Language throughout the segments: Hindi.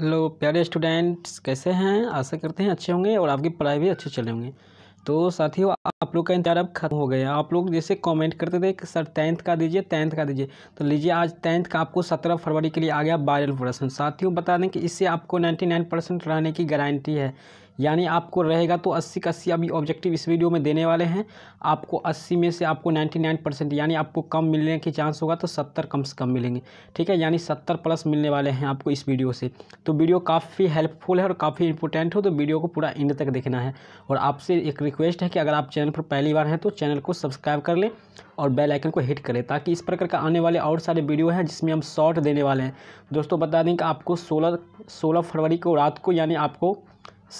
हेलो प्यारे स्टूडेंट्स कैसे हैं आशा करते हैं अच्छे होंगे और आपकी पढ़ाई भी अच्छे चले होंगे तो साथियों आप लोग का इंतजार अब खत्म हो गया आप लोग जैसे कमेंट करते थे कि सर टेंथ का दीजिए टेंथ का दीजिए तो लीजिए आज टेंथ का आपको सत्रह फरवरी के लिए आ गया वायरल प्रश्न साथियों बता दें कि इससे आपको नाइन्टी नाइन परसेंट रहने की गारंटी है यानी आपको रहेगा तो अस्सी का अस्सी अभी ऑब्जेक्टिव इस वीडियो में देने वाले हैं आपको अस्सी में से आपको नाइन्टी नाइन परसेंट यानी आपको कम मिलने के चांस होगा तो सत्तर कम से कम मिलेंगे ठीक है यानी सत्तर प्लस मिलने वाले हैं आपको इस वीडियो से तो वीडियो काफ़ी हेल्पफुल है और काफ़ी इंपॉर्टेंट हो तो वीडियो को पूरा एंड तक देखना है और आपसे एक रिक्वेस्ट है कि अगर आप चैनल पर पहली बार हैं तो चैनल को सब्सक्राइब कर लें और बेल आइकन को हिट करें ताकि इस प्रकार का आने वाले और सारे वीडियो हैं जिसमें हम शॉर्ट देने वाले हैं दोस्तों बता दें कि आपको सोलह सोलह फरवरी को रात को यानी आपको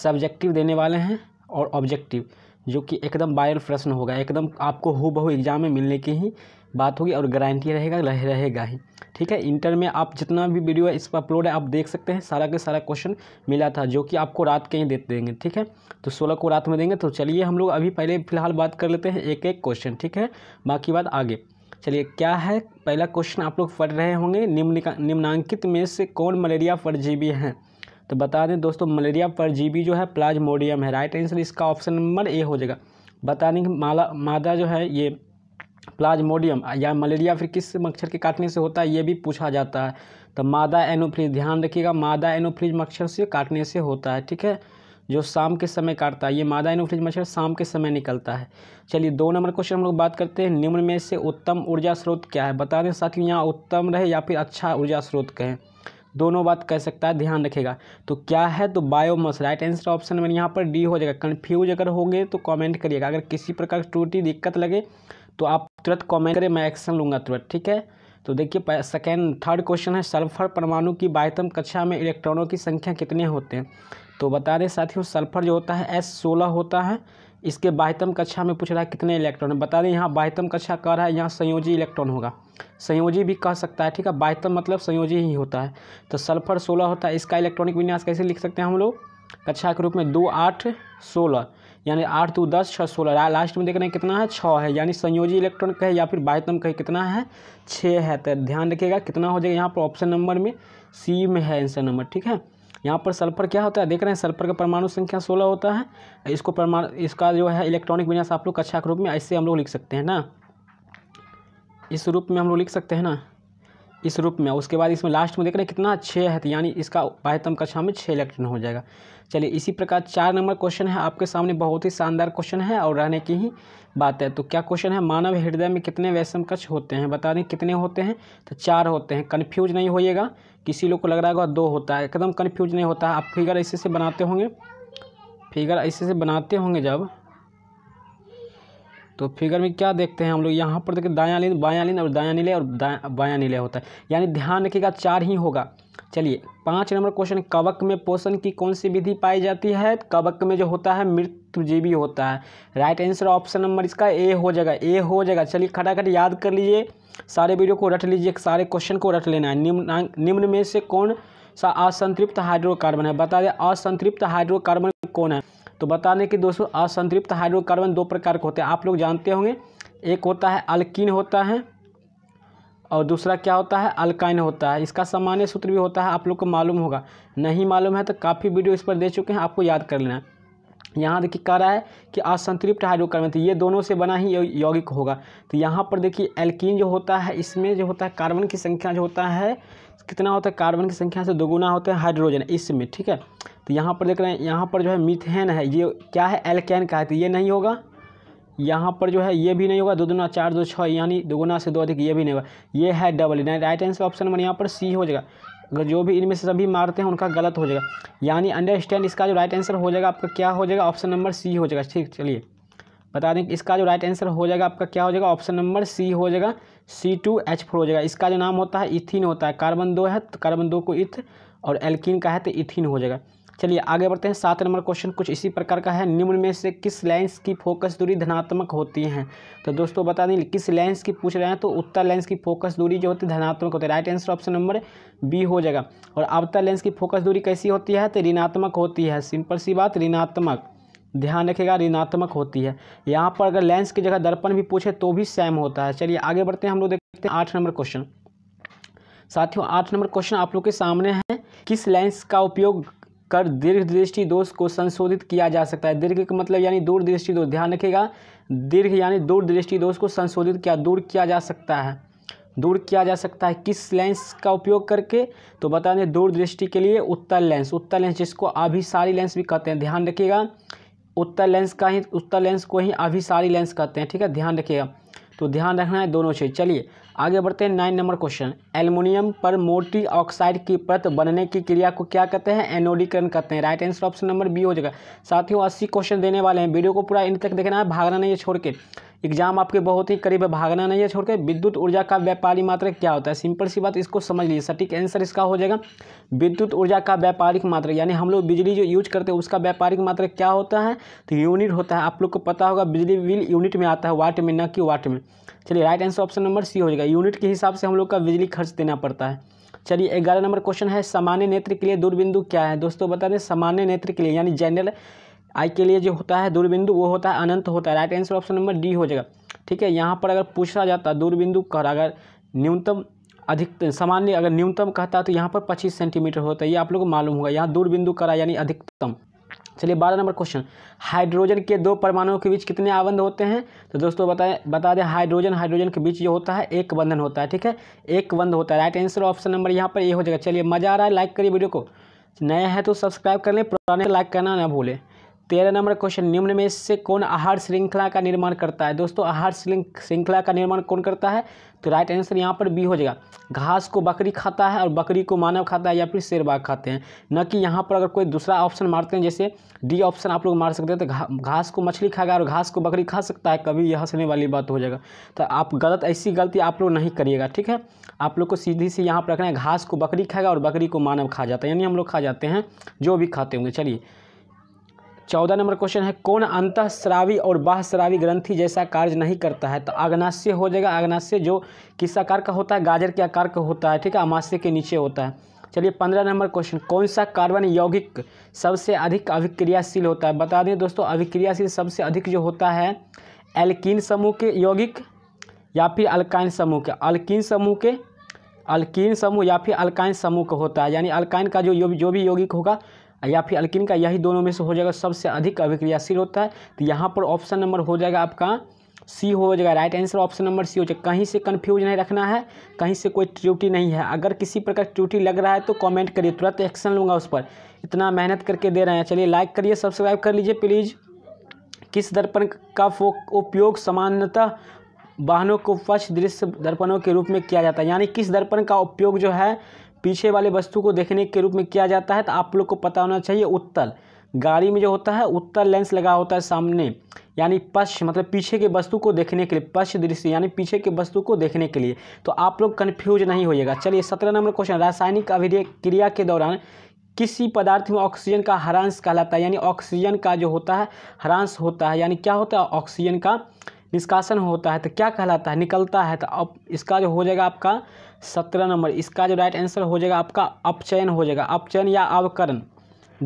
सब्जेक्टिव देने वाले हैं और ऑब्जेक्टिव जो कि एकदम बायल प्रश्न होगा एकदम आपको हो बहु एग्ज़ाम में मिलने की ही बात होगी और गारंटी रहेगा रह रहेगा ही ठीक है इंटर में आप जितना भी वीडियो है इस पर अपलोड है आप देख सकते हैं सारा के सारा क्वेश्चन मिला था जो कि आपको रात के ही दे देंगे ठीक है तो सोलह को रात में देंगे तो चलिए हम लोग अभी पहले फिलहाल बात कर लेते हैं एक एक क्वेश्चन ठीक है बाकी बात आगे चलिए क्या है पहला क्वेश्चन आप लोग पढ़ रहे होंगे निम्न निम्नांकित में से कौन मलेरिया परजीवी हैं तो बता दें दोस्तों मलेरिया परजीवी जो है प्लाज्मोडियम है राइट आंसर इसका ऑप्शन नंबर ए हो जाएगा बता दें कि माला मादा जो है ये प्लाज्मोडियम या मलेरिया फिर किस मच्छर के काटने से होता है ये भी पूछा जाता है तो मादा एनोफ्रिज ध्यान रखिएगा मादा एनोफ्रिज मच्छर से काटने से होता है ठीक है जो शाम के समय काटता है ये मादा एनोफ्रिज मच्छर शाम के समय निकलता है चलिए दो नंबर क्वेश्चन हम लोग बात करते हैं निम्न में से उत्तम ऊर्जा स्रोत क्या है बता दें साथियों यहाँ उत्तम रहे या फिर अच्छा ऊर्जा स्रोत कहें दोनों बात कह सकता है ध्यान रखेगा तो क्या है तो बायोमस राइट आंसर ऑप्शन में यहाँ पर डी हो जाएगा कन्फ्यूज अगर होंगे तो कमेंट करिएगा अगर किसी प्रकार की त्रुटि दिक्कत लगे तो आप तुरंत कमेंट करें मैं एक्शन लूँगा तुरंत ठीक है तो देखिए सेकेंड थर्ड क्वेश्चन है सल्फर परमाणु की बाह्यतम कक्षा में इलेक्ट्रॉनों की संख्या कितने होते हैं तो बता दें साथियों सल्फर जो होता है एस सोलह होता है इसके बाह्यतम कक्षा में पूछ रहा है कितने इलेक्ट्रॉन है बता दें यहाँ बाह्यतम कक्षा कह रहा है यहाँ संयोजी इलेक्ट्रॉन होगा संयोजी भी कह सकता है ठीक है बाह्यतम मतलब संयोजी ही होता है तो सल्फर सोलह होता है इसका इलेक्ट्रॉनिक विन्यास कैसे लिख सकते हैं हम लोग कक्षा के रूप में दो आठ सोलह यानी आठ दो दस छः सोलह लास्ट में देख रहे हैं कितना है छः है यानी संयोजी इलेक्ट्रॉन कहे या फिर बाह्यतम कहे कितना है छः है तो ध्यान रखिएगा कितना हो जाएगा यहाँ पर ऑप्शन नंबर में सी में है आंसर नंबर ठीक है यहाँ पर सल्फर क्या होता है देख रहे हैं सल्फर का परमाणु संख्या सोलह होता है इसको परमाणु इसका जो है इलेक्ट्रॉनिक विन्यास आप लोग कक्षा के रूप में ऐसे हम लोग लिख सकते हैं ना इस रूप में हम लोग लिख सकते हैं ना इस रूप में उसके बाद इसमें लास्ट में देख रहे हैं कितना छः है यानी इसका बाह्यतम कक्षा में छः इलेक्ट्रॉन हो जाएगा चलिए इसी प्रकार चार नंबर क्वेश्चन है आपके सामने बहुत ही शानदार क्वेश्चन है और रहने की ही बात है तो क्या क्वेश्चन है मानव हृदय में कितने वैषम कक्ष होते हैं बता दें कितने होते हैं तो चार होते हैं कन्फ्यूज नहीं होइएगा किसी लोग को लग रहा होगा दो होता है एकदम कन्फ्यूज नहीं होता आप फिगर ऐसे से बनाते होंगे फिगर ऐसे से बनाते होंगे जब तो फिगर में क्या देखते हैं हम लोग यहाँ पर देखिए दाया लीन बाया लीन और दाया नीले और बाया नीले होता है यानी ध्यान रखिएगा चार ही होगा चलिए पाँच नंबर क्वेश्चन कवक में पोषण की कौन सी विधि पाई जाती है कवक में जो होता है मृत्युजीवी होता है राइट आंसर ऑप्शन नंबर इसका ए हो जाएगा ए हो जाएगा चलिए खटाखट याद कर लीजिए सारे वीडियो को रट लीजिए सारे क्वेश्चन को रट लेना है निम्न निम्न में से कौन सा असंतृप्त हाइड्रोकार्बन है बता दें असंतृप्त हाइड्रोकार्बन कौन है तो बता दें कि दोस्तों असंतृप्त हाइड्रोकार्बन दो प्रकार के होते हैं आप लोग जानते होंगे एक होता है अल्किन होता है और दूसरा क्या होता है अल्काइन होता है इसका सामान्य सूत्र भी होता है आप लोग को मालूम होगा नहीं मालूम है तो काफ़ी वीडियो इस पर दे चुके हैं आपको याद कर लेना है यहाँ देखिए कह रहा है कि असंतृप्त हाइड्रोकार्बन तो ये दोनों से बना ही यौगिक होगा तो यहाँ पर देखिए एल्किन जो होता है इसमें जो होता है कार्बन की संख्या जो होता है कितना होता है कार्बन की संख्या से दोगुना होता है हाइड्रोजन इसमें ठीक है तो यहाँ पर देख रहे हैं यहाँ पर जो है मीथेन है ये क्या है एल्केन का है तो ये नहीं होगा यहाँ पर जो है ये भी नहीं होगा दो दुना चार दो छः यानी दोगुना से दो अधिक ये भी नहीं होगा ये है double right answer option number यहाँ पर सी हो जाएगा अगर जो भी इनमें से सभी मारते हैं उनका गलत हो जाएगा यानी अंडरस्टैंड इसका जो राइट आंसर हो जाएगा आपका क्या हो जाएगा ऑप्शन नंबर सी हो जाएगा ठीक चलिए बता दें कि इसका जो राइट आंसर हो जाएगा आपका क्या हो जाएगा ऑप्शन नंबर सी हो जाएगा सी टू एच फोर हो जाएगा इसका जो नाम होता है इथिन होता है कार्बन दो है तो कार्बन दो को इथ और एल्किन का है तो इथिन हो जाएगा चलिए आगे बढ़ते हैं सात नंबर क्वेश्चन कुछ इसी प्रकार का है निम्न में से किस लेंस की फोकस दूरी धनात्मक होती है तो दोस्तों बता दें किस लेंस की पूछ रहे हैं तो उत्तर लेंस की फोकस दूरी जो होती है धनात्मक होती है right answer option number B हो जाएगा और अवतर लेंस की फोकस दूरी कैसी होती है तो ऋणात्मक होती है सिंपल सी बात ऋणात्मक ध्यान रखेगा ऋणात्मक होती है यहाँ पर अगर लेंस की जगह दर्पण भी पूछे तो भी सेम होता है चलिए आगे बढ़ते हैं हम लोग देखते हैं आठ नंबर क्वेश्चन साथियों आठ नंबर क्वेश्चन आप लोग के सामने है किस लेंस का उपयोग कर दीर्घ दृष्टि दोष को संशोधित किया जा सकता है दीर्घ का मतलब यानी दूर दृष्टि दोष ध्यान रखिएगा दीर्घ यानी दूर दृष्टि दोष को संशोधित किया दूर किया जा सकता है दूर किया जा सकता है किस लेंस का उपयोग करके तो बता दें दूर दृष्टि के लिए उत्तर लेंस उत्तर लेंस जिसको अभिसारी लेंस भी कहते हैं ध्यान रखिएगा उत्तर लेंस का ही उत्तर लेंस को ही अभिसारी लेंस कहते हैं ठीक है ध्यान रखिएगा तो ध्यान रखना है दोनों चीज़ चलिए आगे बढ़ते हैं नाइन नंबर क्वेश्चन एल्युमिनियम पर मोटी ऑक्साइड की परत बनने की क्रिया को क्या कहते हैं एनोडीकरण कहते हैं right answer option number B हो जाएगा साथियों अस्सी क्वेश्चन देने वाले हैं वीडियो को पूरा इन तक देखना है भागना नहीं है छोड़ के एग्जाम आपके बहुत ही करीब है भागना नहीं है छोड़ के विद्युत ऊर्जा का व्यापारिक मात्रा क्या होता है सिंपल सी बात इसको समझ लीजिए सटीक आंसर इसका हो जाएगा विद्युत ऊर्जा का व्यापारिक मात्रा यानी हम लोग बिजली जो यूज करते हैं उसका व्यापारिक मात्रा क्या होता है तो यूनिट होता है आप लोग को पता होगा बिजली बिल यूनिट में आता है वाट में न कि वाट में चलिए right answer option number C हो जाएगा यूनिट के हिसाब से हम लोग का बिजली खर्च देना पड़ता है चलिए ग्यारह नंबर क्वेश्चन है सामान्य नेत्र के लिए दूरबिंदु क्या है दोस्तों बता दें सामान्य नेत्र के लिए यानी जनरल आई के लिए जो होता है दूरबिंदु वो होता है अनंत होता है right answer option number D हो जाएगा ठीक है यहाँ पर अगर पूछा जाता दूरबिंदु कर अगर न्यूनतम अधिक सामान्य अगर न्यूनतम कहता तो यहाँ पर पच्चीस सेंटीमीटर होता है ये आप लोग को मालूम होगा यहाँ दूरबिंदु करा यानी अधिकतम चलिए बारह नंबर क्वेश्चन हाइड्रोजन के दो परमाणुओं के बीच कितने आबंध होते हैं तो दोस्तों बताएं बता दें हाइड्रोजन हाइड्रोजन के बीच जो होता है एक बंधन होता है ठीक है एक बंध होता है राइट आंसर ऑप्शन नंबर यहाँ पर ये हो जाएगा चलिए मजा आ रहा है लाइक करिए वीडियो को नया है तो सब्सक्राइब कर लें पुराने लाइक करना ना भूलें तेरह नंबर क्वेश्चन निम्न में से कौन आहार श्रृंखला का निर्माण करता है दोस्तों आहार श्रृंखला का निर्माण कौन करता है तो राइट आंसर यहाँ पर बी हो जाएगा घास को बकरी खाता है और बकरी को मानव खाता है या फिर शेरबाग खाते हैं न कि यहाँ पर अगर कोई दूसरा ऑप्शन मारते हैं जैसे डी ऑप्शन आप लोग मार सकते हैं तो घा, घास को मछली खाएगा और घास को बकरी खा सकता है कभी यह हंसने वाली बात हो जाएगा तो आप गलत ऐसी गलती आप लोग नहीं करिएगा ठीक है आप लोग को सीधी सी यहाँ पर रखना है घास को बकरी खाएगा और बकरी को मानव खा जाता है यानी हम लोग खा जाते हैं जो भी खाते होंगे चलिए चौदह नंबर क्वेश्चन है कौन अंतः श्रावी और बाह श्रावी ग्रंथि जैसा कार्य नहीं करता है तो अग्नाश्य हो जाएगा अग्नाश्य जो किस आकार का होता है गाजर के आकार का होता है ठीक है अमाश्य के नीचे होता है चलिए पंद्रह नंबर क्वेश्चन कौन सा कार्बन यौगिक सबसे अधिक अभिक्रियाशील होता है बता दें दोस्तों अभिक्रियाशील सबसे अधिक जो होता है एल्किन समूह के यौगिक या फिर अल्काइन समूह के अल्किन समूह के अल्किन समूह या फिर अल्काइन समूह का होता है यानी अल्काइन का जो जो भी यौगिक होगा या फिर अल्किन का यही दोनों में से हो जाएगा सबसे अधिक अभिक्रियाशील होता है तो यहाँ पर ऑप्शन नंबर हो जाएगा आपका सी हो जाएगा right answer option number C हो जाएगा कहीं से कन्फ्यूज नहीं रखना है कहीं से कोई त्रुटि नहीं है अगर किसी प्रकार त्रुटि लग रहा है तो कमेंट करिए तुरंत एक्शन लूँगा उस पर इतना मेहनत करके दे रहे हैं चलिए लाइक करिए सब्सक्राइब कर लीजिए प्लीज़ किस दर्पण का उपयोग सामान्यतः वाहनों को पक्ष दृश्य दर्पणों के रूप में किया जाता है यानी किस दर्पण का उपयोग जो है पीछे वाले वस्तु को देखने के रूप में किया जाता है तो आप लोग को पता होना चाहिए उत्तल गाड़ी में जो होता है उत्तर लेंस लगा होता है सामने यानी पश्च मतलब पीछे के वस्तु को देखने के लिए पश्च दृश्य यानी पीछे के वस्तु को देखने के लिए तो आप लोग कन्फ्यूज नहीं होइएगा चलिए सत्रह नंबर क्वेश्चन रासायनिक अभिक्रिया क्रिया के दौरान किसी पदार्थ में ऑक्सीजन का हरांश कहलाता है यानी ऑक्सीजन का जो होता है हरांश होता है यानी क्या होता है ऑक्सीजन का निष्कासन होता है तो क्या कहलाता है निकलता है तो अब इसका जो हो जाएगा आपका सत्रह नंबर इसका जो राइट आंसर हो जाएगा आपका अपचयन हो जाएगा अपचयन या अवकरण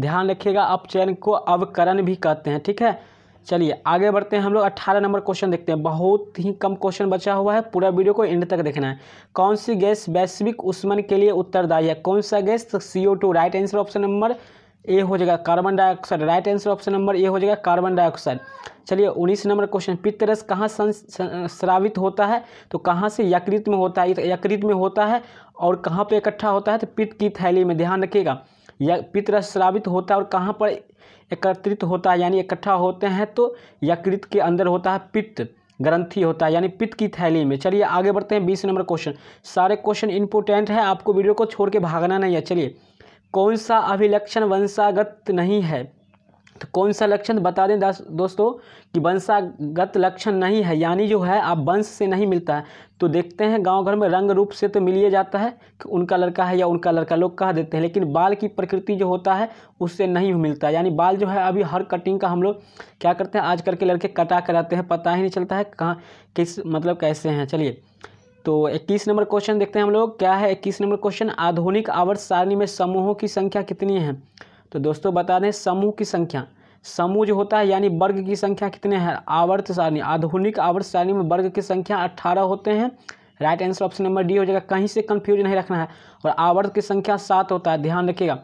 ध्यान रखिएगा अपचयन को अवकरण भी कहते हैं ठीक है चलिए आगे बढ़ते हैं हम लोग अट्ठारह नंबर क्वेश्चन देखते हैं बहुत ही कम क्वेश्चन बचा हुआ है पूरा वीडियो को एंड तक देखना है कौन सी गैस वैश्विक उष्मन के लिए उत्तरदायी है कौन सा gas C O two right answer option number A हो जाएगा carbon dioxide right answer option number A हो जाएगा कार्बन डाइऑक्साइड चलिए उन्नीस नंबर क्वेश्चन पित्तरस कहाँ श्रावित होता है तो कहाँ से यकृत में होता है यकृत में होता है और कहाँ पे इकट्ठा होता है तो पित्त की थैली में ध्यान रखिएगा पित्तरस श्रावित होता है और कहाँ पर एकत्रित होता है यानी इकट्ठा होते हैं तो यकृत के अंदर होता है पित्त ग्रंथी होता है यानी पित्त की थैली में चलिए आगे बढ़ते हैं बीस नंबर क्वेश्चन सारे क्वेश्चन इंपोर्टेंट है आपको वीडियो को छोड़ के भागना नहीं है चलिए कौन सा अभिलक्षण वंशागत नहीं है तो कौन सा लक्षण बता दें दोस्तों कि वंशागत लक्षण नहीं है यानी जो है आप वंश से नहीं मिलता है तो देखते हैं गांव घर में रंग रूप से तो मिल ही जाता है कि उनका लड़का है या उनका लड़का लोग कह देते हैं लेकिन बाल की प्रकृति जो होता है उससे नहीं मिलता यानी बाल जो है अभी हर कटिंग का हम लोग क्या करते हैं आजकल के लड़के कटा कराते हैं पता ही नहीं चलता है कहाँ किस मतलब कैसे हैं चलिए तो 21 नंबर क्वेश्चन देखते हैं हम लोग क्या है 21 नंबर क्वेश्चन आधुनिक आवर्त सारणी में समूहों की संख्या कितनी है तो दोस्तों बता दें समूह की संख्या समूह जो होता है यानी वर्ग की संख्या कितने हैं आवर्त सारणी आधुनिक आवर्त सारणी में वर्ग की संख्या अट्ठारह होते हैं right answer option number D हो जाएगा कहीं से कन्फ्यूज नहीं रखना है और आवर्त की संख्या सात होता है ध्यान रखिएगा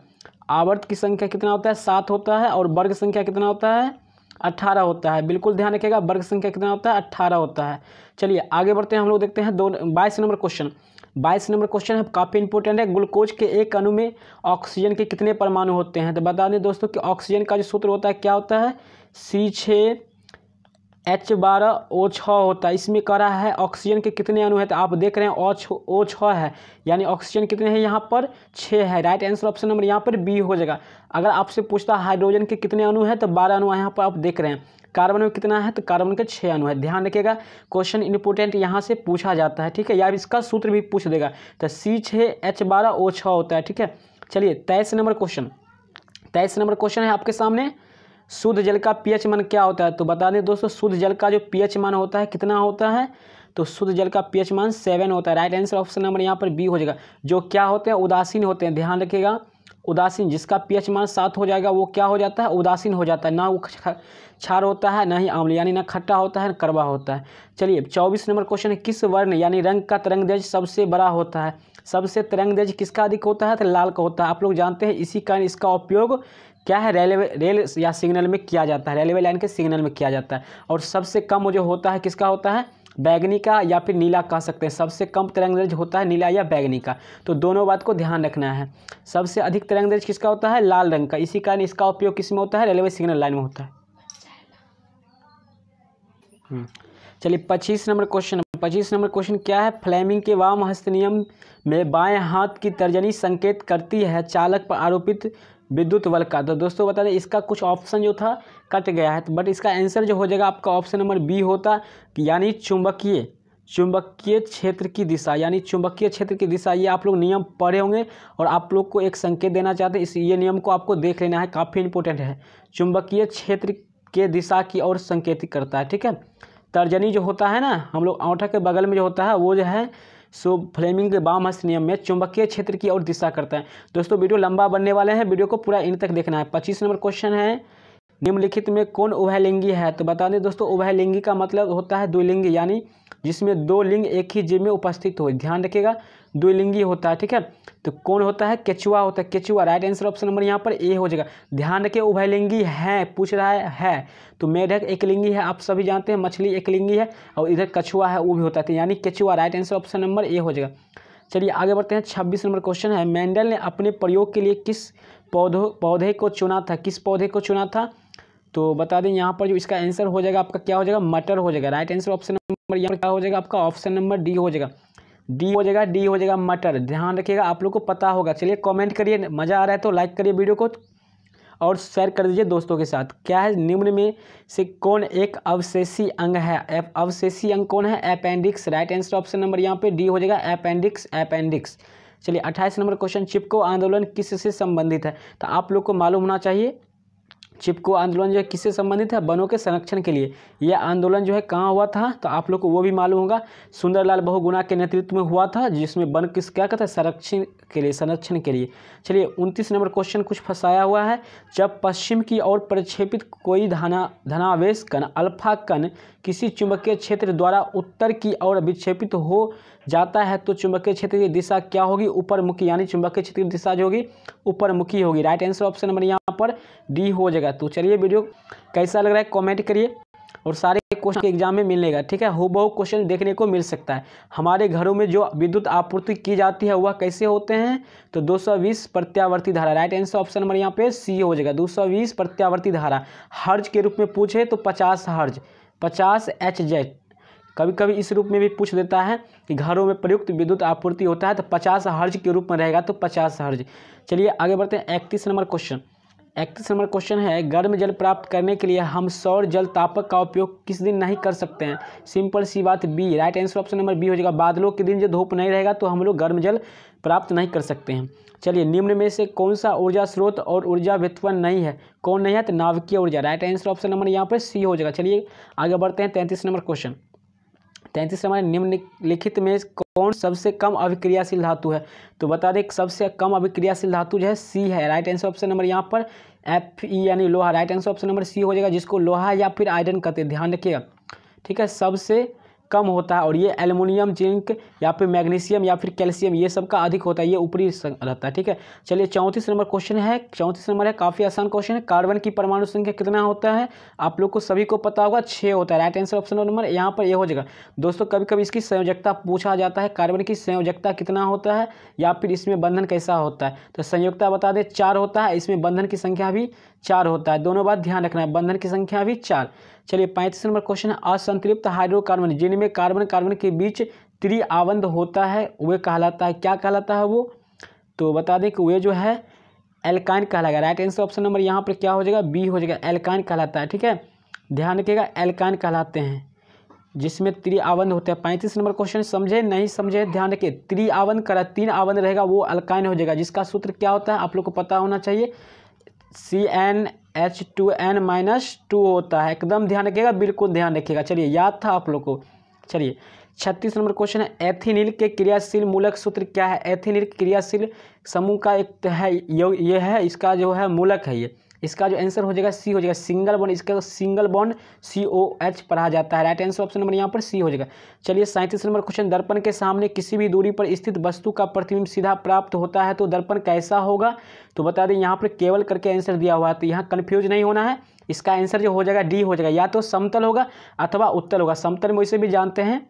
आवर्त की संख्या कितना होता है सात होता है और वर्ग संख्या कितना होता है अट्ठारह होता है बिल्कुल ध्यान रखिएगा वर्ग संख्या कितना होता है अट्ठारह होता है चलिए आगे बढ़ते हैं हम लोग देखते हैं दो बाईस नंबर क्वेश्चन बाईस नंबर क्वेश्चन है काफ़ी इंपॉर्टेंट है ग्लूकोज के एक अणु में ऑक्सीजन के कितने परमाणु होते हैं तो बता दें दोस्तों कि ऑक्सीजन का जो सूत्र होता है क्या होता है सी छः एच बारह ओ छ होता है इसमें कह रहा है ऑक्सीजन के कितने अणु हैं तो आप देख रहे हैं ओ छ ओ छ है यानी ऑक्सीजन कितने हैं यहाँ पर छः है राइट आंसर ऑप्शन नंबर यहाँ पर बी हो जाएगा अगर आपसे पूछता है हाइड्रोजन के कितने अणु हैं तो बारह अणु यहाँ पर आप देख रहे हैं कार्बन में कितना है तो कार्बन के छः अणु है ध्यान रखिएगा क्वेश्चन इंपोर्टेंट यहाँ से पूछा जाता है ठीक है या इसका सूत्र भी पूछ देगा तो सी छः एच बारह ओ छ होता है ठीक है चलिए तेईस नंबर क्वेश्चन तेईस नंबर क्वेश्चन है आपके सामने शुद्ध जल का पीएच मान क्या होता है तो बता दें दोस्तों शुद्ध जल का जो पीएच मान होता है कितना होता है तो शुद्ध जल का पीएच मान सेवन होता है राइट आंसर ऑप्शन नंबर यहाँ पर बी हो जाएगा जो क्या होते हैं उदासीन होते हैं ध्यान रखिएगा उदासीन जिसका पीएच मान सात हो जाएगा वो क्या हो जाता है उदासीन हो जाता है ना वो छार होता है ना ही आम्ल यानी ना खट्टा होता है ना करवा होता है चलिए चौबीस नंबर क्वेश्चन है किस वर्ण यानी रंग का तरंगदेज सबसे बड़ा होता है सबसे तरंगदेज किसका अधिक होता है तो लाल का होता है आप लोग जानते हैं इसी कारण इसका उपयोग क्या है रेलवे रेल या सिग्नल में किया जाता है रेलवे लाइन के सिग्नल में किया जाता है और सबसे कम जो होता है किसका होता है बैगनी का या फिर नीला कह सकते हैं सबसे कम तरंग दर्ज होता है नीला या बैगनी का तो दोनों बात को ध्यान रखना है सबसे अधिक दर्ज किसका होता है लाल रंग का इसी कारण इसका उपयोग किस में होता है रेलवे सिग्नल लाइन में होता है हम्म। चलिए पच्चीस नंबर क्वेश्चन पच्चीस नंबर क्वेश्चन क्या है फ्लेमिंग के वाम हस्त नियम में बाएं हाथ की तर्जनी संकेत करती है चालक पर आरोपित विद्युत वर्ग का तो दोस्तों बता दें इसका कुछ ऑप्शन जो था कट गया है तो बट इसका आंसर जो हो जाएगा आपका ऑप्शन नंबर बी होता यानी चुंबकीय चुंबकीय क्षेत्र की दिशा यानी चुंबकीय क्षेत्र की दिशा ये आप लोग नियम पढ़े होंगे और आप लोग को एक संकेत देना चाहते हैं इस ये नियम को आपको देख लेना है काफ़ी इंपॉर्टेंट है चुंबकीय क्षेत्र के दिशा की ओर संकेतिक करता है ठीक है तर्जनी जो होता है ना हम लोग औठा के बगल में जो होता है वो जो है सो फ्लेमिंग के बाम हस्त नियम में चुंबकीय क्षेत्र की ओर दिशा करता है दोस्तों वीडियो लंबा बनने वाले हैं वीडियो को पूरा इन तक देखना है पच्चीस नंबर क्वेश्चन है निम्नलिखित में कौन उभयलिंगी है तो बता दें दोस्तों उभयलिंगी का मतलब होता है दो लिंग यानी जिसमें दो लिंग एक ही जीव में उपस्थित हो ध्यान रखिएगा द्विलिंगी होता है ठीक है तो कौन होता है केचुआ होता है केचुआ राइट आंसर ऑप्शन नंबर यहाँ पर ए हो जाएगा ध्यान रखिए उभयलिंगी है पूछ रहा है, है। तो मेढक एकलिंगी है आप सभी जानते हैं मछली एकलिंगी है और इधर कछुआ है वो भी होता है तो यानी केचुआ right answer option number A हो जाएगा चलिए आगे बढ़ते हैं छब्बीस नंबर क्वेश्चन है मैंडल ने अपने प्रयोग के लिए किस पौधों पौधे को चुना था किस पौधे को चुना था तो बता दें यहाँ पर जो इसका आंसर हो जाएगा आपका क्या हो जाएगा मटर हो जाएगा राइट आंसर ऑप्शन नंबर यहाँ पर क्या हो जाएगा आपका ऑप्शन नंबर डी हो जाएगा डी हो जाएगा डी हो जाएगा मटर ध्यान रखिएगा आप लोग को पता होगा चलिए कमेंट करिए मज़ा आ रहा है तो लाइक करिए वीडियो को और शेयर कर दीजिए दोस्तों के साथ क्या है निम्न में से कौन एक अवशेषी अंग है अवशेषी अंग कौन है appendix right answer option number यहाँ पे डी हो जाएगा अपेंडिक्स अपेंडिक्स चलिए अट्ठाईस नंबर क्वेश्चन चिपको आंदोलन किस से संबंधित है तो आप लोग को मालूम होना चाहिए चिपको आंदोलन जो है किससे संबंधित है वनों के संरक्षण के लिए यह आंदोलन जो है कहाँ हुआ था तो आप लोग को वो भी मालूम होगा सुंदरलाल बहुगुणा के नेतृत्व में हुआ था जिसमें वन किस क्या कहता है संरक्षण के लिए संरक्षण के लिए चलिए उनतीस नंबर क्वेश्चन कुछ फंसाया हुआ है जब पश्चिम की ओर प्रक्षेपित कोई धना धनावेश कण अल्फा कण किसी चुंबकीय क्षेत्र द्वारा उत्तर की ओर विक्षेपित हो जाता है तो चुंबकीय क्षेत्र की दिशा क्या होगी ऊपरमुखी यानी चुंबकीय क्षेत्र की दिशा जो होगी ऊपर मुखी होगी राइट आंसर ऑप्शन नंबर यहाँ पर डी हो जाएगा तो चलिए वीडियो कैसा लग रहा है कॉमेंट करिए और सारे क्वेश्चन के एग्जाम में मिलेगा ठीक है हो बहु क्वेश्चन देखने को मिल सकता है हमारे घरों में जो विद्युत आपूर्ति की जाती है वह कैसे होते हैं तो 220 प्रत्यावर्ती धारा राइट आंसर ऑप्शन नंबर यहाँ पे सी हो जाएगा 220 प्रत्यावर्ती धारा हर्ज के रूप में पूछे तो 50 हर्ज पचास एच जेड कभी कभी इस रूप में भी पूछ देता है कि घरों में प्रयुक्त विद्युत आपूर्ति होता है तो पचास हर्ज के रूप में रहेगा तो पचास हर्ज चलिए आगे बढ़ते हैं इकतीस नंबर क्वेश्चन इकतीस नंबर क्वेश्चन है गर्म जल प्राप्त करने के लिए हम सौर जल तापक का उपयोग किस दिन नहीं कर सकते हैं सिंपल सी बात B right answer option number B हो जाएगा बादलों के दिन जब धूप नहीं रहेगा तो हम लोग गर्म जल प्राप्त नहीं कर सकते हैं चलिए निम्न में से कौन सा ऊर्जा स्रोत और ऊर्जा वित्वन नहीं है कौन नहीं है तो नावकीय ऊर्जा राइट आंसर ऑप्शन नंबर यहाँ पर सी हो जाएगा चलिए आगे बढ़ते हैं तैंतीस नंबर क्वेश्चन तैंतीस नंबर निम्नलिखित में कौन सबसे कम अभिक्रियाशील धातु है तो बता दें सबसे कम अभिक्रियाशील धातु जो है सी है राइट आंसर ऑप्शन नंबर यहाँ पर एफ ई यानी लोहा right answer option number C हो जाएगा जिसको लोहा या फिर आयरन कहते हैं ध्यान रखिएगा ठीक है सबसे कम होता है और ये एलुमिनियम जिंक या फिर मैग्नीशियम या फिर कैल्शियम ये सब का अधिक होता है ये ऊपरी रहता है ठीक है चलिए चौंतीस नंबर क्वेश्चन है चौंतीस नंबर है काफ़ी आसान क्वेश्चन है कार्बन की परमाणु संख्या कितना होता है आप लोग को सभी को पता होगा छः होता है राइट आंसर ऑप्शन नंबर यहाँ पर ये यह हो जाएगा दोस्तों कभी कभी इसकी संयोजकता पूछा जाता है कार्बन की संयोजकता कितना होता है या फिर इसमें बंधन कैसा होता है तो संयोगता बता दें चार होता है इसमें बंधन की संख्या भी चार होता है दोनों बात ध्यान रखना है बंधन की संख्या भी चार चलिए पैंतीस नंबर क्वेश्चन है असंतृप्त हाइड्रोकार्बन जिनमें कार्बन कार्बन के बीच त्रिआबंध होता है वे कहलाता है क्या कहलाता है वो तो बता दें कि वे जो है एल्काइन कहलाएगा राइट आंसर ऑप्शन नंबर यहाँ पर क्या हो जाएगा बी हो जाएगा एल्काइन कहलाता है ठीक है ध्यान रखिएगा एल्काइन कहलाते हैं जिसमें आवंद होते हैं पैंतीस नंबर क्वेश्चन समझे नहीं समझे ध्यान रखिए आवंद करा तीन आवंद रहेगा वो अल्काइन हो जाएगा जिसका सूत्र क्या होता है आप लोग को पता होना चाहिए C N H two N minus two होता है एकदम ध्यान रखिएगा बिल्कुल ध्यान रखिएगा चलिए याद था आप लोग को चलिए छत्तीस नंबर क्वेश्चन है एथिनिल के क्रियाशील मूलक सूत्र क्या है एथिनिल क्रियाशील समूह का एक है ये है इसका जो है मूलक है ये इसका जो आंसर हो जाएगा सी हो जाएगा सिंगल बॉन्ड इसका single bond C O H पढ़ा जाता है राइट आंसर ऑप्शन नंबर यहाँ पर सी हो जाएगा चलिए सैंतीस नंबर क्वेश्चन दर्पण के सामने किसी भी दूरी पर स्थित वस्तु का प्रतिबिंब सीधा प्राप्त होता है तो दर्पण कैसा होगा तो बता दें यहाँ पर केवल करके आंसर दिया हुआ है तो यहाँ कन्फ्यूज नहीं होना है इसका आंसर जो हो जाएगा डी हो जाएगा या तो समतल होगा अथवा उत्तल होगा समतल में वैसे भी जानते हैं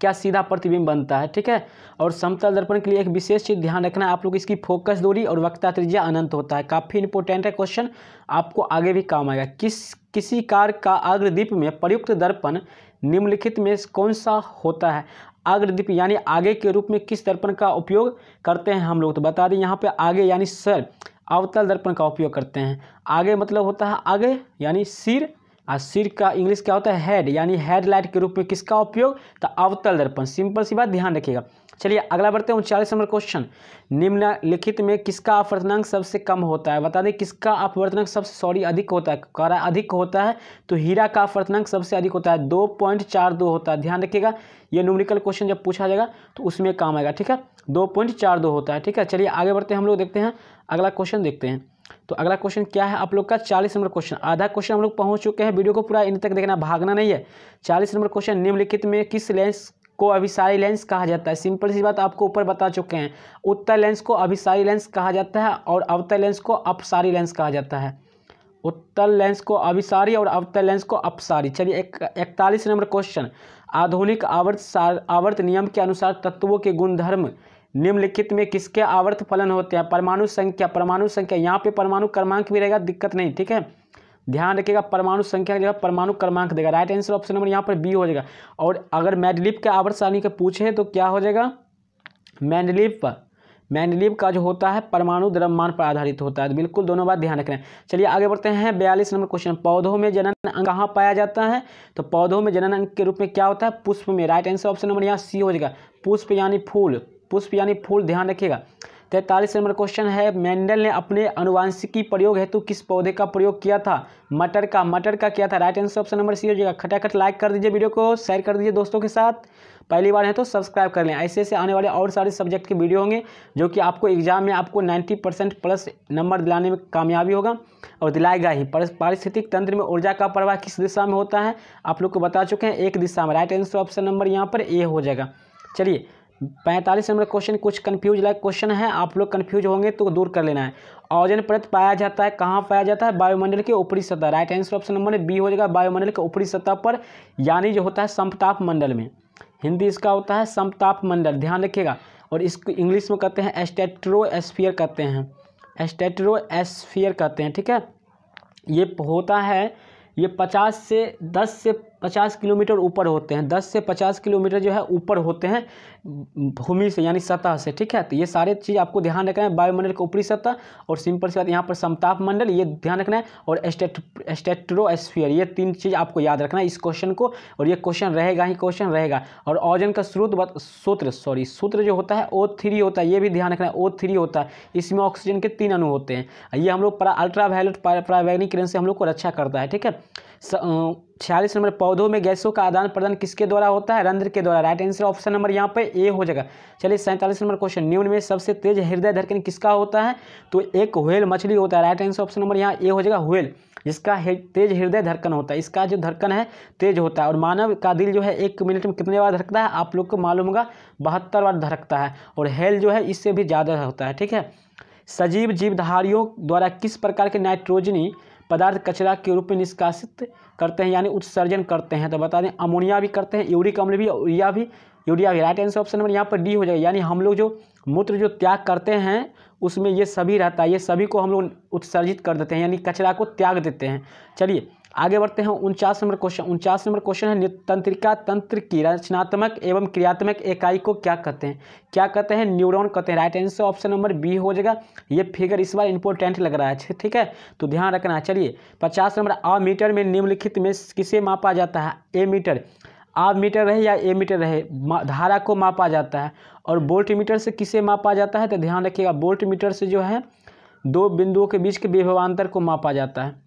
क्या सीधा प्रतिबिंब बनता है ठीक है और समतल दर्पण के लिए एक विशेष चीज ध्यान रखना है आप लोग इसकी फोकस दूरी और वक्ता त्रिज्या अनंत होता है काफ़ी इंपॉर्टेंट है क्वेश्चन आपको आगे भी काम आएगा किस किसी कार का अग्रदीप में प्रयुक्त दर्पण निम्नलिखित में कौन सा होता है अग्रदीप यानी आगे के रूप में किस दर्पण का उपयोग करते हैं हम लोग तो बता दें यहाँ पे आगे यानी सर अवतल दर्पण का उपयोग करते हैं आगे मतलब होता है आगे यानी सिर और सिर का इंग्लिश क्या होता है हेड यानी हेडलाइट के रूप में किसका उपयोग तो अवतल दर्पण सिंपल सी बात ध्यान रखिएगा चलिए अगला बढ़ते हैं उनचालीस नंबर क्वेश्चन निम्नलिखित में किसका अपवर्तनांक सबसे कम होता है बता दें किसका अपवर्तनांक सबसे सॉरी अधिक होता है करा अधिक होता है तो हीरा का अपवर्तनांक सबसे अधिक होता है दो पॉइंट चार दो होता है ध्यान रखिएगा ये न्यूमेरिकल क्वेश्चन जब पूछा जाएगा तो उसमें काम आएगा ठीक है दो पॉइंट चार दो होता है ठीक है चलिए आगे बढ़ते हैं हम लोग देखते हैं अगला क्वेश्चन देखते हैं तो अगला क्वेश्चन क्या है आप लोग का चालीस नंबर क्वेश्चन आधा क्वेश्चन हम लोग पहुंच चुके हैं वीडियो को पूरा इन तक देखना भागना नहीं है चालीस नंबर क्वेश्चन निम्नलिखित में किस लेंस को अभिसारी लेंस कहा जाता है सिंपल सी बात आपको ऊपर बता चुके हैं उत्तर लेंस को अभिसारी लेंस कहा जाता है और अवतर लेंस को अपसारी लेंस कहा जाता है उत्तर लेंस को अभिसारी और अवतर लेंस को अपसारी चलिए एक इकतालीस नंबर क्वेश्चन आधुनिक आवर्त आवर्त नियम के अनुसार तत्वों के गुणधर्म निम्नलिखित में किसके आवर्त फलन होते हैं परमाणु संख्या परमाणु संख्या यहाँ पे परमाणु क्रमांक भी रहेगा दिक्कत नहीं ठीक है ध्यान रखिएगा परमाणु संख्या की जगह परमाणु क्रमांक देगा राइट आंसर ऑप्शन नंबर यहाँ पर बी हो जाएगा और अगर मैडलिप के आवर्त सारणी के पूछे तो क्या हो जाएगा मैंडलिप मैंडलिप का जो होता है परमाणु द्रव्यमान पर आधारित होता है बिल्कुल दोनों बात ध्यान रखना है चलिए आगे बढ़ते हैं बयालीस नंबर क्वेश्चन पौधों में जनन अंग कहाँ पाया जाता है तो पौधों में जनन अंग के रूप में क्या होता है पुष्प में राइट आंसर ऑप्शन नंबर यहाँ सी हो जाएगा पुष्प यानी फूल पुष्प यानी फूल ध्यान रखिएगा तैंतालीस नंबर क्वेश्चन है मेंडल ने अपने अनुवांशिकी प्रयोग हेतु किस पौधे का प्रयोग किया था मटर का मटर का किया था right answer option number C हो जाएगा खटाखट लाइक कर दीजिए वीडियो को शेयर कर दीजिए दोस्तों के साथ पहली बार है तो सब्सक्राइब कर लें ऐसे ऐसे आने वाले और सारे सब्जेक्ट के वीडियो होंगे जो कि आपको एग्जाम में आपको नाइन्टी परसेंट प्लस नंबर दिलाने में कामयाबी होगा और दिलाएगा ही पारिस्थितिक तंत्र में ऊर्जा का प्रवाह किस दिशा में होता है आप लोग को बता चुके हैं एक दिशा में राइट आंसर ऑप्शन नंबर यहाँ पर ए हो जाएगा चलिए पैंतालीस नंबर क्वेश्चन कुछ कन्फ्यूज लाइक क्वेश्चन है आप लोग कन्फ्यूज होंगे तो दूर कर लेना है ऑजन परत पाया जाता है कहाँ पाया जाता है वायुमंडल के ऊपरी सतह right answer option number B हो जाएगा वायुमंडल के ऊपरी सतह पर यानी जो होता है समताप मंडल में हिंदी इसका होता है समताप मंडल ध्यान रखिएगा और इसको इंग्लिश में कहते हैं एस्टेट्रो एस्फियर कहते हैं एस्फियर कहते हैं ठीक है ये होता है ये पचास से दस से 50 किलोमीटर ऊपर होते हैं 10 से 50 किलोमीटर जो है ऊपर होते हैं भूमि से यानी सतह से ठीक है तो ये सारे चीज़ आपको ध्यान रखना है वायुमंडल की ऊपरी सतह और सिंपल सी बात यहाँ पर समताप मंडल ये ध्यान रखना है और एस्टेट एस्टेट्रोस्फियर ये तीन चीज़ आपको याद रखना है इस क्वेश्चन को और ये क्वेश्चन रहेगा ही क्वेश्चन रहेगा और ओजन का स्रोत सूत्र सॉरी सूत्र जो होता है ओ थ्री होता है ये भी ध्यान रखना है ओ थ्री होता है इसमें ऑक्सीजन के तीन अणु होते हैं ये हम लोग अल्ट्रा वायलेट प्रावैग्निक किरण से हम लोग को रक्षा करता है ठीक है छियालीस नंबर पौधों में गैसों का आदान प्रदान किसके द्वारा होता है रंध्र के द्वारा राइट आंसर ऑप्शन नंबर यहाँ पे ए हो जाएगा चलिए सैंतालीस नंबर क्वेश्चन न्यून में सबसे तेज हृदय धड़कन किसका होता है तो एक हुएल मछली होता है राइट आंसर ऑप्शन नंबर यहाँ ए हो जाएगा हुएल जिसका तेज हृदय धड़कन होता है इसका जो धड़कन है तेज होता है और मानव का दिल जो है एक मिनट में कितने बार धड़कता है आप लोग को मालूम होगा बहत्तर बार धड़कता है और हेल जो है इससे भी ज़्यादा होता है ठीक है सजीव जीवधारियों द्वारा किस प्रकार के नाइट्रोजनी पदार्थ कचरा के रूप में निष्कासित करते हैं यानी उत्सर्जन करते हैं तो बता दें अमोनिया भी करते हैं यूरिक अम्ल भी यूरिया भी यूरिया भी राइट आंसर ऑप्शन नंबर यहाँ पर डी हो जाएगा यानी हम लोग जो मूत्र जो त्याग करते हैं उसमें ये सभी रहता है ये सभी को हम लोग उत्सर्जित कर देते हैं यानी कचरा को त्याग देते हैं चलिए आगे बढ़ते हैं उनचास नंबर क्वेश्चन उनचास नंबर क्वेश्चन है तंत्रिका तंत्र की रचनात्मक एवं क्रियात्मक इकाई को क्या कहते हैं क्या कहते हैं न्यूरॉन कहते हैं right answer option number B हो जाएगा ये फिगर इस बार इंपोर्टेंट लग रहा है ठीक है तो ध्यान रखना चलिए पचास नंबर आ मीटर में निम्नलिखित में किसे मापा जाता है ए मीटर आ मीटर रहे या ए मीटर रहे धारा को मापा जाता है और बोल्ट मीटर से किसे मापा जाता है तो ध्यान रखिएगा बोल्ट मीटर से जो है दो बिंदुओं के बीच के विभवान्तर को मापा जाता है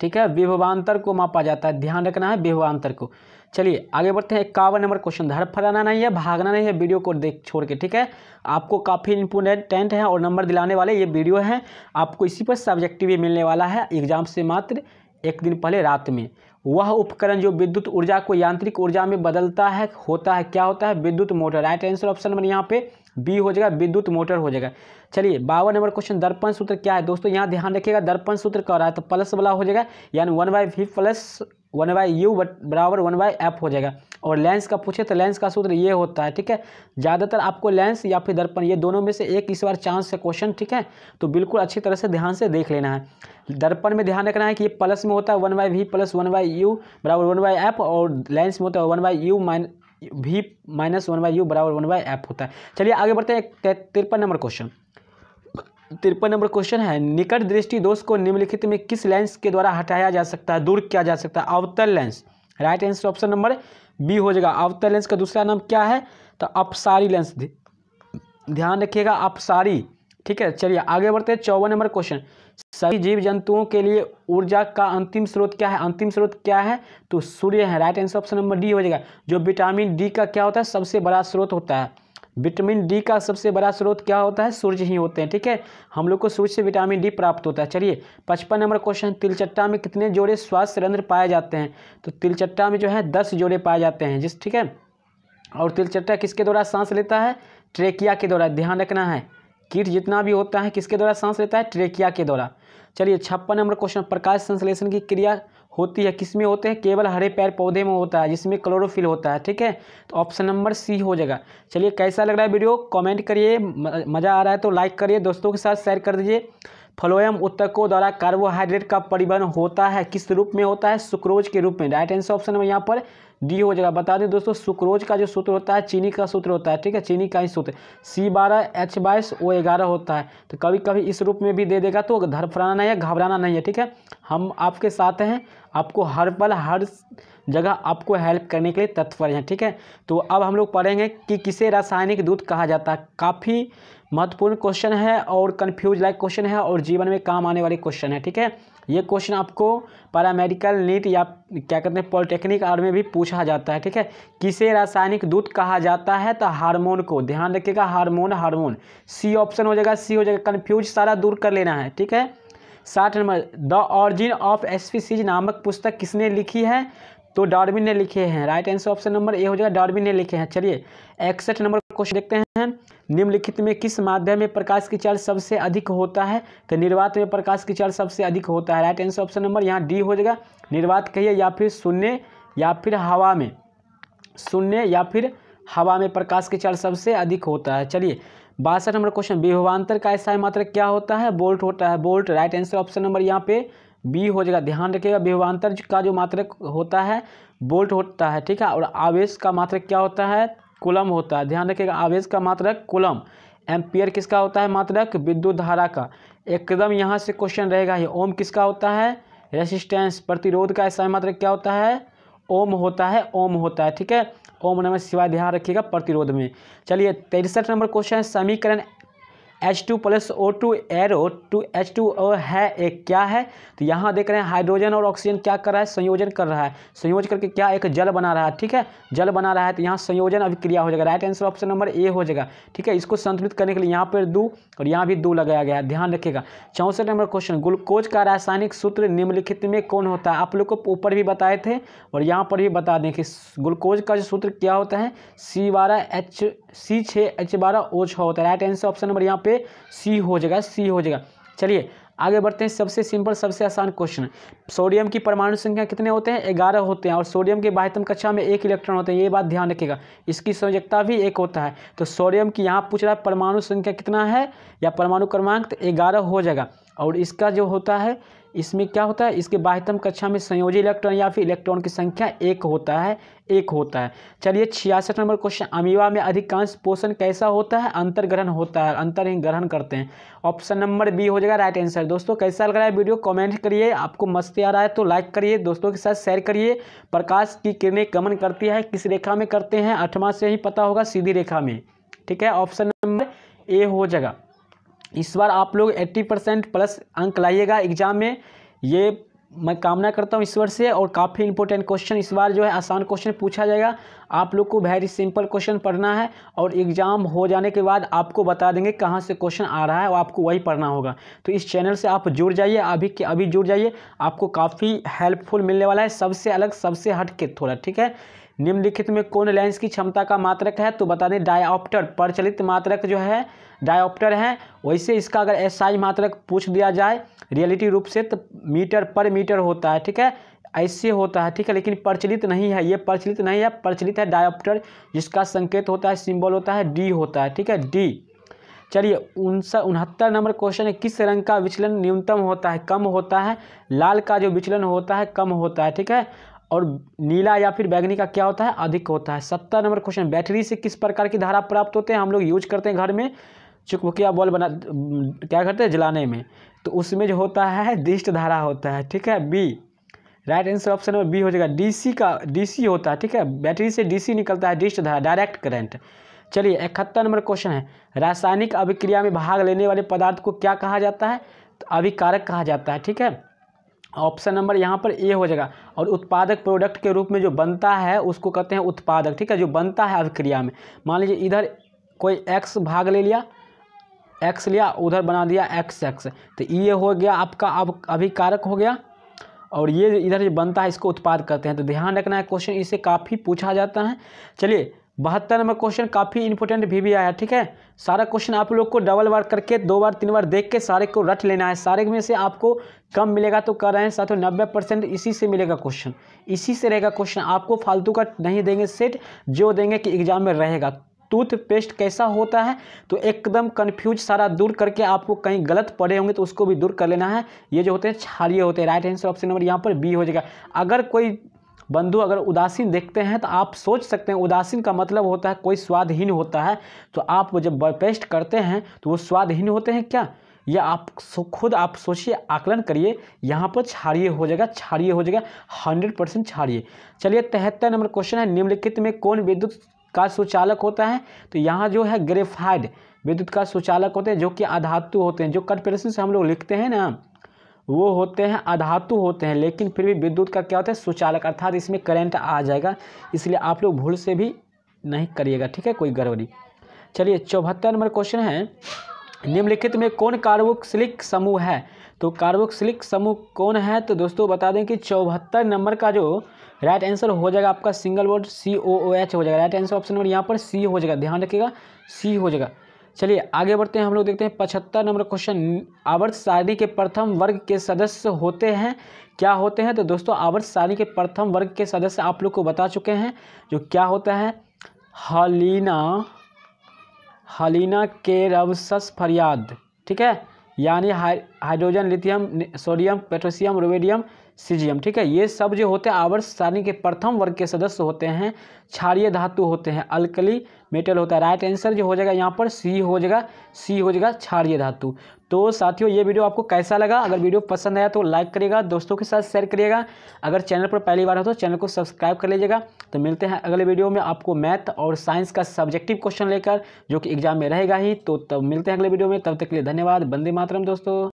ठीक है विभवांतर को मापा जाता है ध्यान रखना है विभवांतर को चलिए आगे बढ़ते हैं इक्यावन नंबर क्वेश्चन धर फराना नहीं है भागना नहीं है वीडियो को देख छोड़ के ठीक है आपको काफ़ी इंपोर्टेंट है और नंबर दिलाने वाले ये वीडियो हैं आपको इसी पर सब्जेक्टिव भी मिलने वाला है एग्जाम से मात्र एक दिन पहले रात में वह उपकरण जो विद्युत ऊर्जा को यांत्रिक ऊर्जा में बदलता है होता है क्या होता है विद्युत motor right answer option number यहाँ पे बी हो जाएगा विद्युत मोटर हो जाएगा चलिए बावन नंबर क्वेश्चन दर्पण सूत्र क्या है दोस्तों यहाँ ध्यान रखिएगा दर्पण सूत्र कह रहा है तो प्लस वाला हो जाएगा यानी one by V plus one by U बराबर वन बाई एफ हो जाएगा और लेंस का पूछे तो लेंस का सूत्र ये होता है ठीक है ज़्यादातर आपको लेंस या फिर दर्पण ये दोनों में से एक इस बार चांस है क्वेश्चन ठीक है तो बिल्कुल अच्छी तरह से ध्यान से देख लेना है दर्पण में ध्यान रखना है कि ये प्लस में होता है one by V plus one by U बराबर वन बाई एफ और लेंस में होता है one by U minus V minus one by U बराबर वन बाई एफ होता है चलिए आगे बढ़ते हैं तिरपन नंबर क्वेश्चन तिरपन नंबर क्वेश्चन है निकट दृष्टि दोष को निम्नलिखित में किस लेंस के द्वारा हटाया जा सकता है दूर किया जा सकता है अवतल lens right answer option number B हो जाएगा अवतल लेंस का दूसरा नाम क्या है तो अपसारी लेंस ध्यान रखिएगा अपसारी ठीक है चलिए आगे बढ़ते हैं चौवन नंबर क्वेश्चन सभी जीव जंतुओं के लिए ऊर्जा का अंतिम स्रोत क्या है अंतिम स्रोत क्या है तो सूर्य है right answer option number D हो जाएगा जो विटामिन डी का क्या होता है सबसे बड़ा स्रोत होता है विटामिन डी का सबसे बड़ा स्रोत क्या होता है सूर्य ही होते हैं ठीक है हम लोग को सूर्य से विटामिन डी प्राप्त होता है चलिए पचपन नंबर क्वेश्चन तिलचट्टा में कितने जोड़े स्वास्थ्य रंध्र पाए जाते हैं तो तिलचट्टा में जो है दस जोड़े पाए जाते हैं जिस ठीक है और तिलचट्टा किसके द्वारा सांस लेता है ट्रेकिया के द्वारा ध्यान रखना है कीट जितना भी होता है किसके द्वारा सांस लेता है ट्रेकिया के द्वारा चलिए छप्पन नंबर क्वेश्चन प्रकाश संश्लेषण की क्रिया होती है किसमें होते हैं केवल हरे पैर पौधे में होता है जिसमें क्लोरोफिल होता है ठीक है तो ऑप्शन नंबर सी हो जाएगा चलिए कैसा लग रहा है वीडियो कमेंट करिए मज़ा आ रहा है तो लाइक करिए दोस्तों के साथ शेयर कर दीजिए फ्लोएम उत्तकों द्वारा कार्बोहाइड्रेट का परिवहन होता है किस रूप में होता है सुक्रोज के रूप में राइट आंसर ऑप्शन नंबर यहाँ पर डी हो जाएगा बता दें दोस्तों सुक्रोज का जो सूत्र होता है चीनी का सूत्र होता है ठीक है चीनी का ही सूत्र सी बारह एच बाईस ओ ग्यारह होता है तो कभी कभी इस रूप में भी दे देगा तो धरफराना नहीं है घबराना नहीं है ठीक है हम आपके साथ हैं आपको हर पल हर जगह आपको हेल्प करने के लिए तत्पर हैं ठीक है तो अब हम लोग पढ़ेंगे कि किसे रासायनिक दूध कहा जाता है काफ़ी महत्वपूर्ण क्वेश्चन है और कन्फ्यूज लाइक क्वेश्चन है और जीवन में काम आने वाले क्वेश्चन है ठीक है ये क्वेश्चन आपको पैरामेडिकल नीट या क्या कहते हैं पॉलिटेक्निक आर में भी पूछा जाता है ठीक है किसे रासायनिक दूध कहा जाता है तो हार्मोन को ध्यान रखिएगा हार्मोन हार्मोन सी ऑप्शन हो जाएगा सी हो जाएगा कन्फ्यूज सारा दूर कर लेना है ठीक है साठ number the origin of species नामक पुस्तक किसने लिखी है तो डार्विन ने लिखे हैं right answer option number A हो जाएगा डार्विन ने लिखे हैं चलिए इकसठ नंबर क्वेश्चन देखते हैं निम्नलिखित में किस माध्यम में प्रकाश की चाल सबसे अधिक होता है तो निर्वात में प्रकाश की चाल सबसे अधिक होता है राइट आंसर ऑप्शन नंबर यहाँ डी हो जाएगा निर्वात कहिए या फिर शून्य या फिर हवा में शून्य या फिर हवा में प्रकाश की चाल सबसे अधिक होता है चलिए बासठ नंबर क्वेश्चन विभवान्तर का ऐसा मात्र क्या होता है बोल्ट होता है volt right answer option number यहाँ पे बी हो जाएगा ध्यान रखिएगा विभवान्तर का जो मात्रक होता है बोल्ट होता है ठीक है और आवेश का मात्रक क्या होता है कुलम होता है ध्यान रखिएगा आवेश का मात्रक कुलम एम्पियर किसका होता है मात्रक विद्युत धारा का एकदम यहाँ से क्वेश्चन रहेगा ही ओम किसका होता है रेसिस्टेंस प्रतिरोध का ऐसा मात्रक क्या होता है ओम होता है ओम होता है ठीक है ओम नमः शिवाय ध्यान रखिएगा प्रतिरोध में चलिए तिरसठ नंबर क्वेश्चन है समीकरण H two plus O two arrow two H two O है एक क्या है तो यहाँ देख रहे हैं हाइड्रोजन और ऑक्सीजन क्या कर रहा है संयोजन कर रहा है संयोज करके क्या एक जल बना रहा है ठीक है जल बना रहा है तो यहाँ संयोजन अभिक्रिया हो जाएगा right answer option number A हो जाएगा ठीक है इसको संतुलित करने के लिए यहाँ पर दो और यहाँ भी दो लगाया गया है ध्यान रखिएगा चौंसठ नंबर क्वेश्चन ग्लूकोज का रासायनिक सूत्र निम्नलिखित में कौन होता है आप लोग को ऊपर भी बताए थे और यहाँ पर भी बता दें कि ग्लूकोज का जो सूत्र क्या होता है सी बारह एच सी छः एच बारह ओ छः होता है राइट आंसर ऑप्शन नंबर यहाँ पे सी हो जाएगा सी हो जाएगा चलिए आगे बढ़ते हैं सबसे सिंपल सबसे आसान क्वेश्चन सोडियम की परमाणु संख्या कितने होते हैं ग्यारह होते हैं और सोडियम के बाह्यतम कक्षा में एक इलेक्ट्रॉन होते हैं ये बात ध्यान रखिएगा इसकी संयोजकता भी एक होता है तो सोडियम की यहाँ पूछ रहा है परमाणु संख्या कितना है या परमाणु क्रमांक तो ग्यारह हो जाएगा और इसका जो होता है इसमें क्या होता है इसके बाह्यतम कक्षा में संयोजी इलेक्ट्रॉन या फिर इलेक्ट्रॉन की संख्या एक होता है एक होता है चलिए छियासठ नंबर क्वेश्चन अमीवा में अधिकांश पोषण कैसा होता है अंतर्ग्रहण होता है अंतर ग्रहण करते हैं ऑप्शन नंबर बी हो जाएगा राइट आंसर दोस्तों कैसा लग रहा है वीडियो कमेंट करिए आपको मस्ती आ रहा है तो लाइक करिए दोस्तों के साथ शेयर करिए प्रकाश की किरणें गमन करती है किस रेखा में करते हैं अठवा से ही पता होगा सीधी रेखा में ठीक है ऑप्शन नंबर ए हो जाएगा इस बार आप लोग 80 परसेंट प्लस अंक लाइएगा एग्जाम में ये मैं कामना करता हूँ इस बार से और काफ़ी इंपॉर्टेंट क्वेश्चन इस बार जो है आसान क्वेश्चन पूछा जाएगा आप लोग को वेरी सिंपल क्वेश्चन पढ़ना है और एग्ज़ाम हो जाने के बाद आपको बता देंगे कहाँ से क्वेश्चन आ रहा है और आपको वही पढ़ना होगा तो इस चैनल से आप जुड़ जाइए अभी के अभी जुड़ जाइए आपको काफ़ी हेल्पफुल मिलने वाला है सबसे अलग सबसे हट के थोड़ा ठीक है निम्नलिखित में कौन लेंस की क्षमता का मात्रक है तो बता दें डायऑप्टर प्रचलित मात्रक जो है डायऑप्टर है वैसे इसका अगर एसआई मात्रक पूछ दिया जाए रियलिटी रूप से तो मीटर पर मीटर होता है ठीक है ऐसे होता है ठीक है लेकिन प्रचलित नहीं है ये प्रचलित नहीं है प्रचलित है डायऑप्टर जिसका संकेत होता है सिंबल होता है डी होता है ठीक है डी चलिए उनसा उनहत्तर नंबर क्वेश्चन है किस रंग का विचलन न्यूनतम होता है कम होता है लाल का जो विचलन होता है कम होता है ठीक है और नीला या फिर बैगनी का क्या होता है अधिक होता है सत्तर नंबर क्वेश्चन बैटरी से किस प्रकार की धारा प्राप्त होते हैं हम लोग यूज करते हैं घर में चुकभुकिया बॉल बना क्या करते हैं जलाने में तो उसमें जो होता है दिष्ट धारा होता है ठीक है B right answer option number B हो जाएगा डीसी का डीसी होता है ठीक है बैटरी से डीसी निकलता है डिस्ट धारा डायरेक्ट करंट चलिए इकहत्तर नंबर क्वेश्चन है रासायनिक अभिक्रिया में भाग लेने वाले पदार्थ को क्या कहा जाता है तो अभिकारक कहा जाता है ठीक है ऑप्शन नंबर यहाँ पर ए हो जाएगा और उत्पादक प्रोडक्ट के रूप में जो बनता है उसको कहते हैं उत्पादक ठीक है जो बनता है अभिक्रिया में मान लीजिए इधर कोई एक्स भाग ले लिया एक्स लिया उधर बना दिया एक्स एक्स तो ये हो गया आपका अब अभिकारक हो गया और ये इधर जो बनता है इसको उत्पाद करते हैं तो ध्यान रखना है क्वेश्चन इसे काफ़ी पूछा जाता है चलिए बहत्तर नंबर क्वेश्चन काफ़ी इंपोर्टेंट भी भी आया ठीक है सारा क्वेश्चन आप लोग को डबल बार करके दो बार तीन बार देख के सारे को रट लेना है सारे में से आपको कम मिलेगा तो कर रहे हैं साथ नब्बे परसेंट इसी से मिलेगा क्वेश्चन इसी से रहेगा क्वेश्चन आपको फालतू का नहीं देंगे सेट जो देंगे कि एग्जाम में रहेगा टूथपेस्ट कैसा होता है तो एकदम कन्फ्यूज सारा दूर करके आपको कहीं गलत पड़े होंगे तो उसको भी दूर कर लेना है ये जो होते हैं क्षारिय होते हैं राइट आंसर ऑप्शन नंबर यहाँ पर बी हो जाएगा अगर कोई बंधु अगर उदासीन देखते हैं तो आप सोच सकते हैं उदासीन का मतलब होता है कोई स्वादहीन होता है तो आप जब पेस्ट करते हैं तो वो स्वादहीन होते हैं क्या या आप खुद आप सोचिए आकलन करिए यहाँ पर क्षारिय हो जाएगा क्षारिय हो जाएगा हंड्रेड परसेंट क्षारिय चलिए तिहत्तर नंबर क्वेश्चन है निम्नलिखित में कौन विद्युत का सुचालक होता है तो यहाँ जो है ग्रेफाइड विद्युत का सुचालक होते हैं जो कि अधातु होते हैं जो कटपेरेशन से हम लोग लिखते हैं ना वो होते हैं अधातु होते हैं लेकिन फिर भी विद्युत का क्या होता है सुचालक अर्थात इसमें करंट आ जाएगा इसलिए आप लोग भूल से भी नहीं करिएगा ठीक है कोई गड़बड़ी चलिए चौहत्तर नंबर क्वेश्चन है निम्नलिखित में कौन कार्बोक्सिलिक समूह है तो कार्बोक्सिलिक समूह कौन है तो दोस्तों बता दें कि चौहत्तर नंबर का जो राइट आंसर हो जाएगा आपका single word C O O H हो जाएगा राइट आंसर ऑप्शन नंबर यहाँ पर सी हो जाएगा ध्यान रखिएगा सी हो जाएगा चलिए आगे बढ़ते हैं हम लोग देखते हैं पचहत्तर नंबर क्वेश्चन आवर्त सारणी के प्रथम वर्ग के सदस्य होते हैं क्या होते हैं तो दोस्तों आवर्त सारणी के प्रथम वर्ग के सदस्य आप लोग को बता चुके हैं जो क्या होता है हलीना हलीना के रवसस फरियाद ठीक है यानी hydrogen lithium sodium potassium rubidium caesium ठीक है ये सब जो होते हैं आवर्त सारणी के प्रथम वर्ग के सदस्य होते हैं क्षारीय धातु होते हैं अल्कली मेटल होता है राइट आंसर जो हो जाएगा यहाँ पर सी हो जाएगा सी हो जाएगा क्षारीय धातु तो साथियों ये वीडियो आपको कैसा लगा अगर वीडियो पसंद आया तो लाइक करिएगा दोस्तों के साथ शेयर करिएगा अगर चैनल पर पहली बार हो तो चैनल को सब्सक्राइब कर लीजिएगा तो मिलते हैं अगले वीडियो में आपको मैथ और साइंस का सब्जेक्टिव क्वेश्चन लेकर जो कि एग्जाम में रहेगा ही तो तब मिलते हैं अगले वीडियो में तब तक के लिए धन्यवाद बंदे मातरम दोस्तों